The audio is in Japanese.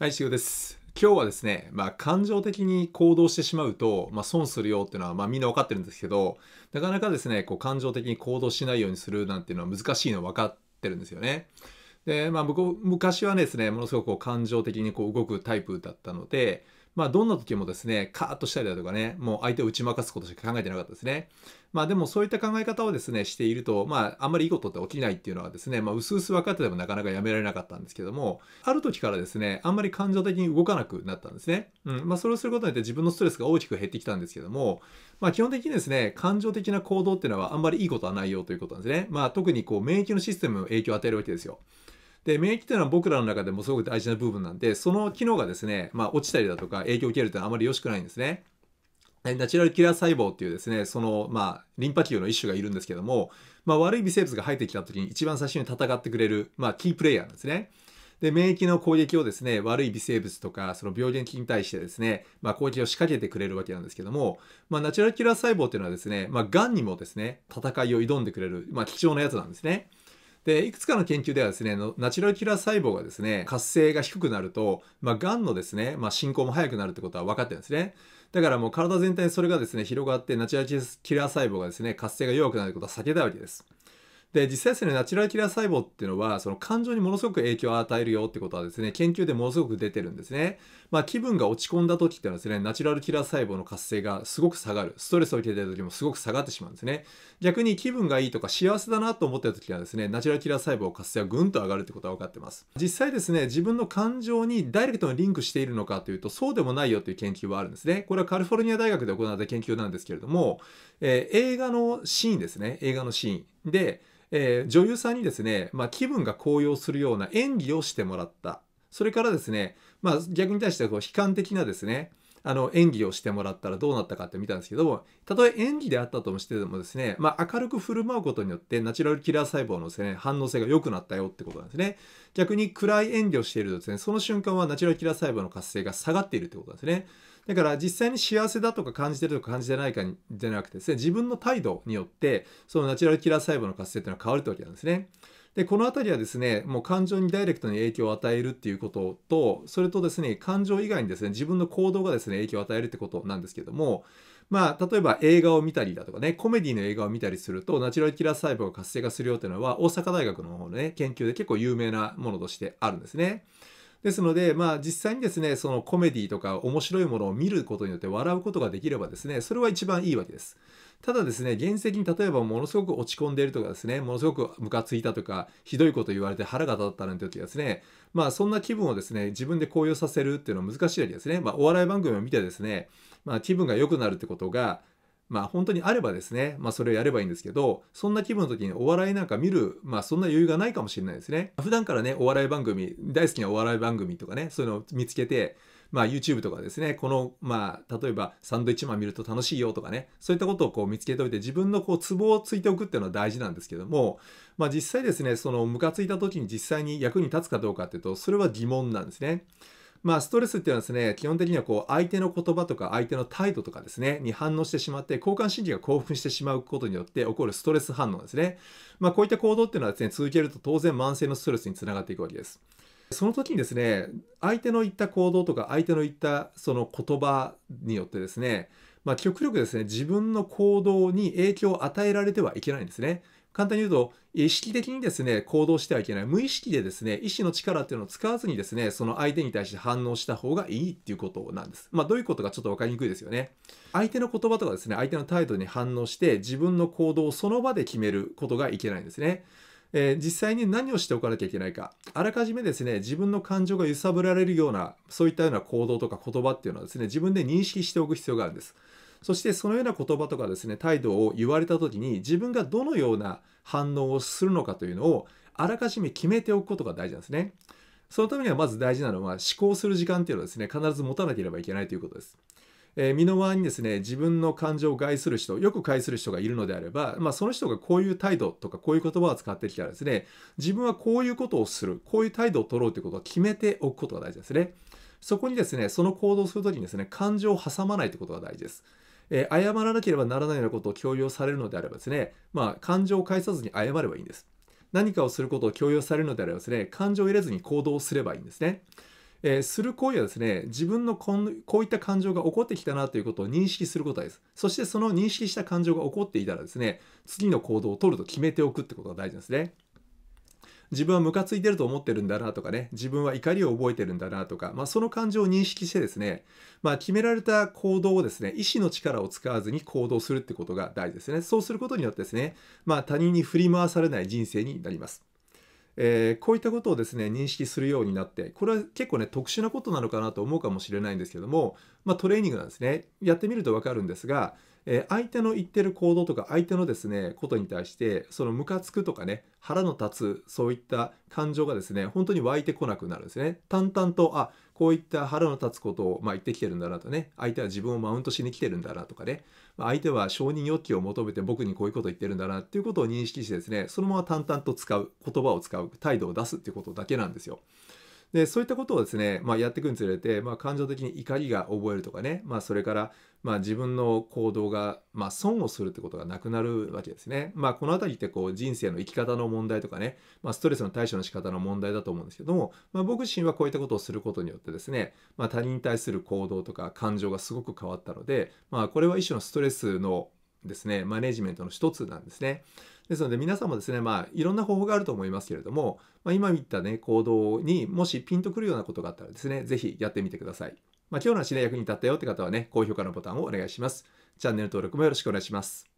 はい、しげです。今日はですね、まあ、感情的に行動してしまうと、まあ、損するよっていうのは、まあ、みんな分かってるんですけど、なかなかですね、こう、感情的に行動しないようにするなんていうのは難しいの分かってるんですよね。で、まあ、昔はですね、ものすごくこう感情的にこう動くタイプだったので、まあ、どんな時もですね、カーッとしたりだとかね、もう相手を打ち負かすことしか考えてなかったですね。まあ、でもそういった考え方をですね、していると、まあ、あんまりいいことって起きないっていうのはですね、まあ、薄々分かっててもなかなかやめられなかったんですけども、ある時からですね、あんまり感情的に動かなくなったんですね。うん。まあ、それをすることによって自分のストレスが大きく減ってきたんですけども、まあ、基本的にですね、感情的な行動っていうのはあんまりいいことはないよということなんですね。まあ、特にこう、免疫のシステムに影響を与えるわけですよ。で免疫というのは僕らの中でもすごく大事な部分なんでその機能がですね、まあ、落ちたりだとか影響を受けるというのはあまりよろしくないんですね。ナチュラルキラー細胞っていうですね、その、まあ、リンパ球の一種がいるんですけども、まあ、悪い微生物が入ってきた時に一番最初に戦ってくれる、まあ、キープレイヤーなんですね。で、免疫の攻撃をですね、悪い微生物とか、その病原菌に対してですね、まあ、攻撃を仕掛けてくれるわけなんですけども、まあ、ナチュラルキラー細胞っていうのはですね、まあ、癌にもですね、戦いを挑んでくれる、まあ、貴重なやつなんですね。でいくつかの研究ではですねナチュラルキラー細胞がですね活性が低くなるとまあ、がんのですね、まあ、進行も早くなるってことは分かってるんですねだからもう体全体にそれがですね広がってナチュラルキラー細胞がですね活性が弱くなることは避けたいわけですで、実際ですね、ナチュラルキラー細胞っていうのは、その感情にものすごく影響を与えるよってことはですね、研究でものすごく出てるんですね。まあ、気分が落ち込んだ時っていうのはですね、ナチュラルキラー細胞の活性がすごく下がる。ストレスを受けてる時もすごく下がってしまうんですね。逆に気分がいいとか幸せだなと思ってる時はですね、ナチュラルキラー細胞活性はぐんと上がるってことは分かってます。実際ですね、自分の感情にダイレクトにリンクしているのかというと、そうでもないよっていう研究はあるんですね。これはカリフォルニア大学で行われた研究なんですけれども、えー、映画のシーンですね、映画のシーン。で、えー、女優さんにですね、まあ、気分が高揚するような演技をしてもらった。それからですね、まあ、逆に対してこう悲観的なですね、あの演技をしてもらったらどうなったかって見たんですけどもたとえ演技であったとしてもですね、まあ、明るく振る舞うことによってナチュラルキラー細胞のです、ね、反応性が良くなったよってことなんですね逆に暗い演技をしているとですねその瞬間はナチュラルキラー細胞の活性が下がっているってことなんですねだから実際に幸せだとか感じてるとか感じてないかじゃなくてですね自分の態度によってそのナチュラルキラー細胞の活性っていうのは変わるってわけなんですねでこの辺りはですねもう感情にダイレクトに影響を与えるっていうこととそれとですね感情以外にですね自分の行動がですね影響を与えるってことなんですけどもまあ、例えば映画を見たりだとかね、コメディの映画を見たりすると、ナチュラルキラー細胞が活性化するよっていうのは、大阪大学の方のね、研究で結構有名なものとしてあるんですね。ですので、まあ、実際にですねそのコメディとか面白いものを見ることによって笑うことができればですねそれは一番いいわけです。ただですね、原石に例えばものすごく落ち込んでいるとかですね、ものすごくムカついたとか、ひどいこと言われて腹が立ったなんて時はですね、まあそんな気分をですね、自分で高揚させるっていうのは難しいわけですね。まあお笑い番組を見てですね、まあ気分が良くなるってことが、まあ本当にあればですね、まあそれをやればいいんですけど、そんな気分の時にお笑いなんか見る、まあそんな余裕がないかもしれないですね。普段からね、お笑い番組、大好きなお笑い番組とかね、そういうのを見つけて、まあ YouTube とかですね、この、まあ例えばサンドイッチマン見ると楽しいよとかね、そういったことをこう見つけておいて自分のこうツボをついておくっていうのは大事なんですけども、まあ実際ですね、そのムカついた時に実際に役に立つかどうかっていうと、それは疑問なんですね。まあ、ストレスっていうのはですね、基本的にはこう相手の言葉とか相手の態度とかですね、に反応してしまって、交感神経が興奮してしまうことによって起こるストレス反応ですね。まあ、こういった行動っていうのはですね、続けると当然慢性のストレスにつながっていくわけです。その時にですね、相手の言った行動とか相手の言ったその言葉によってですね、まあ、極力ですね、自分の行動に影響を与えられてはいけないんですね。簡単に言うと、意識的にですね、行動してはいけない。無意識でですね、意志の力っていうのを使わずにですね、その相手に対して反応した方がいいっていうことなんです。まあ、どういうことかちょっと分かりにくいですよね。相手の言葉とかですね、相手の態度に反応して、自分の行動をその場で決めることがいけないんですね。えー、実際に何をしておかなきゃいけないか。あらかじめですね、自分の感情が揺さぶられるような、そういったような行動とか言葉っていうのはですね、自分で認識しておく必要があるんです。そしてそのような言葉とかですね態度を言われた時に自分がどのような反応をするのかというのをあらかじめ決めておくことが大事なんですねそのためにはまず大事なのは思考する時間っていうのはですね必ず持たなければいけないということですえー、身の回りにですね自分の感情を害する人よく害する人がいるのであれば、まあ、その人がこういう態度とかこういう言葉を使ってきたらですね自分はこういうことをするこういう態度を取ろうということを決めておくことが大事ですねそこにですねその行動するときにですね感情を挟まないということが大事ですえー、謝らなければならないようなことを強要されるのであればですね、まあ、感情を介さずに謝ればいいんです。何かをすることを強要されるのであればですね、感情を入れずに行動すればいいんですね。えー、する行為はですね、自分のこんこういった感情が起こってきたなということを認識することです。そしてその認識した感情が起こっていたらですね、次の行動を取ると決めておくってことが大事なんですね。自分はムカついてると思ってるんだなとかね、自分は怒りを覚えてるんだなとか、まあ、その感情を認識してですね、まあ、決められた行動をですね、意思の力を使わずに行動するってことが大事ですね。そうすることによってですね、まあ、他人に振り回されない人生になります。えー、こういったことをですね認識するようになってこれは結構ね特殊なことなのかなと思うかもしれないんですけども、まあ、トレーニングなんですねやってみると分かるんですがえ相手の言ってる行動とか相手のですねことに対してそのムカつくとかね腹の立つそういった感情がですね本当に湧いてこなくなるんですね淡々とあこういった腹の立つことを、まあ、言ってきてるんだなとね相手は自分をマウントしに来てるんだなとかね、まあ、相手は承認欲求を求めて僕にこういうこと言ってるんだなっていうことを認識してですねそのまま淡々と使う言葉を使う態度を出すっていうことだけなんですよ。でそういったことをですね、まあ、やっていくにつれて、まあ、感情的に怒りが覚えるとかね、まあ、それから、まあ、自分の行動が、まあ、損をするってことがなくなるわけですね。まあ、この辺りってこう人生の生き方の問題とかね、まあ、ストレスの対処の仕方の問題だと思うんですけども、まあ、僕自身はこういったことをすることによってですね、まあ、他人に対する行動とか感情がすごく変わったので、まあ、これは一種のストレスのですねマネジメントの一つなんですね。ですので皆さんもですね、まあ、いろんな方法があると思いますけれども、まあ、今言ったね、行動にもしピンとくるようなことがあったらですね、是非やってみてください。まあ、今日の話で役に立ったよって方はね、高評価のボタンをお願いします。チャンネル登録もよろしくお願いします。